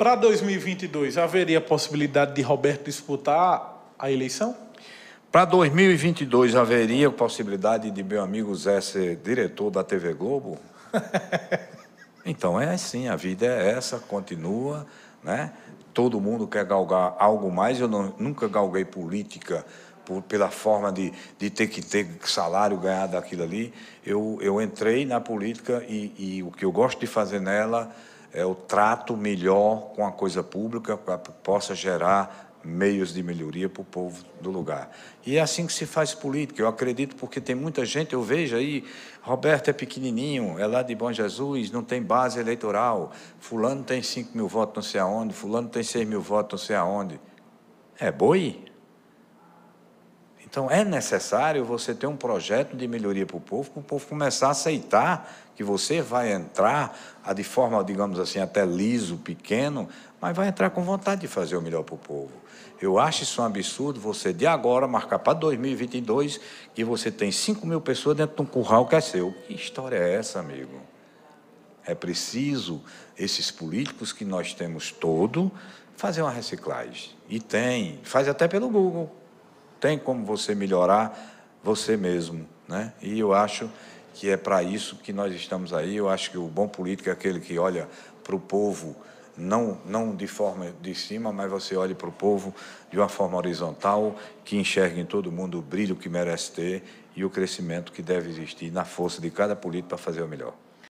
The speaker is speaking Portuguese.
Para 2022, haveria possibilidade de Roberto disputar a eleição? Para 2022, haveria possibilidade de meu amigo Zé ser diretor da TV Globo? então é assim, a vida é essa, continua, né? Todo mundo quer galgar algo mais. Eu não, nunca galguei política por, pela forma de, de ter que ter salário ganhado daquilo ali. Eu, eu entrei na política e, e o que eu gosto de fazer nela é, o trato melhor com a coisa pública para que possa gerar meios de melhoria para o povo do lugar. E é assim que se faz política, eu acredito, porque tem muita gente, eu vejo aí, Roberto é pequenininho, é lá de Bom Jesus, não tem base eleitoral, fulano tem 5 mil votos não sei aonde, fulano tem 6 mil votos não sei aonde. É boi? Então, é necessário você ter um projeto de melhoria para o povo, para o povo começar a aceitar que você vai entrar de forma, digamos assim, até liso, pequeno, mas vai entrar com vontade de fazer o melhor para o povo. Eu acho isso um absurdo você, de agora, marcar para 2022 que você tem 5 mil pessoas dentro de um curral que é seu. Que história é essa, amigo? É preciso esses políticos que nós temos todo fazer uma reciclagem. E tem, faz até pelo Google tem como você melhorar você mesmo. Né? E eu acho que é para isso que nós estamos aí. Eu acho que o bom político é aquele que olha para o povo, não, não de forma de cima, mas você olha para o povo de uma forma horizontal, que enxergue em todo mundo o brilho que merece ter e o crescimento que deve existir na força de cada político para fazer o melhor.